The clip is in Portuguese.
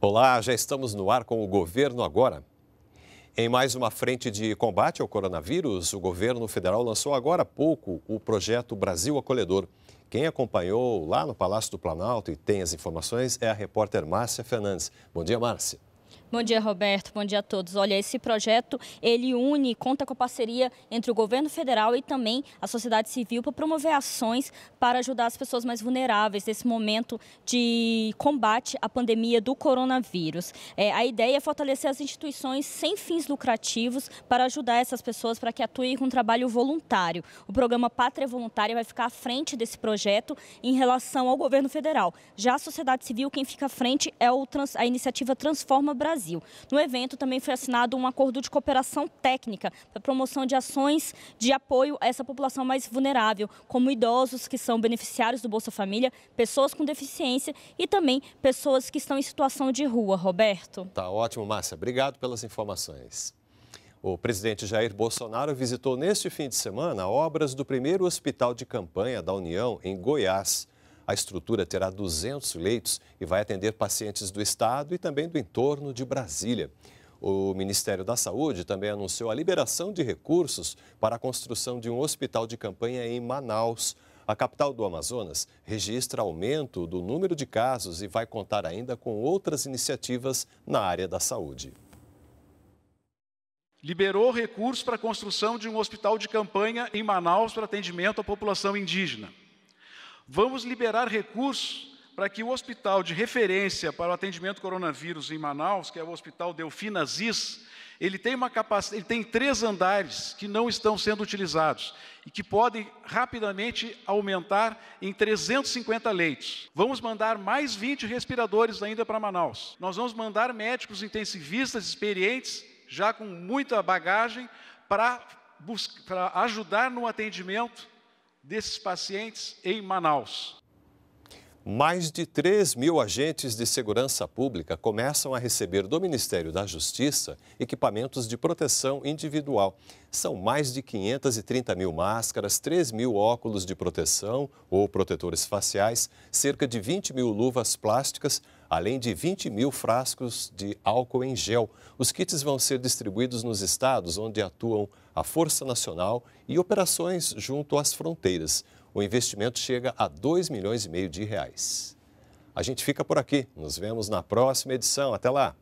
Olá, já estamos no ar com o governo agora. Em mais uma frente de combate ao coronavírus, o governo federal lançou agora há pouco o projeto Brasil Acolhedor. Quem acompanhou lá no Palácio do Planalto e tem as informações é a repórter Márcia Fernandes. Bom dia, Márcia. Bom dia, Roberto. Bom dia a todos. Olha, esse projeto, ele une, conta com a parceria entre o governo federal e também a sociedade civil para promover ações para ajudar as pessoas mais vulneráveis nesse momento de combate à pandemia do coronavírus. É, a ideia é fortalecer as instituições sem fins lucrativos para ajudar essas pessoas para que atuem com trabalho voluntário. O programa Pátria Voluntária vai ficar à frente desse projeto em relação ao governo federal. Já a sociedade civil, quem fica à frente é trans, a iniciativa Transforma Brasil Brasil. No evento também foi assinado um acordo de cooperação técnica para promoção de ações de apoio a essa população mais vulnerável, como idosos que são beneficiários do Bolsa Família, pessoas com deficiência e também pessoas que estão em situação de rua. Roberto. Tá ótimo, Márcia. Obrigado pelas informações. O presidente Jair Bolsonaro visitou neste fim de semana obras do primeiro hospital de campanha da União em Goiás. A estrutura terá 200 leitos e vai atender pacientes do estado e também do entorno de Brasília. O Ministério da Saúde também anunciou a liberação de recursos para a construção de um hospital de campanha em Manaus. A capital do Amazonas registra aumento do número de casos e vai contar ainda com outras iniciativas na área da saúde. Liberou recursos para a construção de um hospital de campanha em Manaus para atendimento à população indígena. Vamos liberar recursos para que o hospital de referência para o atendimento coronavírus em Manaus, que é o Hospital Delfina Aziz, ele tem uma capacidade, ele tem três andares que não estão sendo utilizados e que podem rapidamente aumentar em 350 leitos. Vamos mandar mais 20 respiradores ainda para Manaus. Nós vamos mandar médicos intensivistas experientes, já com muita bagagem, para, para ajudar no atendimento desses pacientes em Manaus. Mais de 3 mil agentes de segurança pública começam a receber do Ministério da Justiça equipamentos de proteção individual. São mais de 530 mil máscaras, 3 mil óculos de proteção ou protetores faciais, cerca de 20 mil luvas plásticas, além de 20 mil frascos de álcool em gel. Os kits vão ser distribuídos nos estados onde atuam a Força Nacional e operações junto às fronteiras. O investimento chega a 2 milhões e meio de reais. A gente fica por aqui. Nos vemos na próxima edição. Até lá!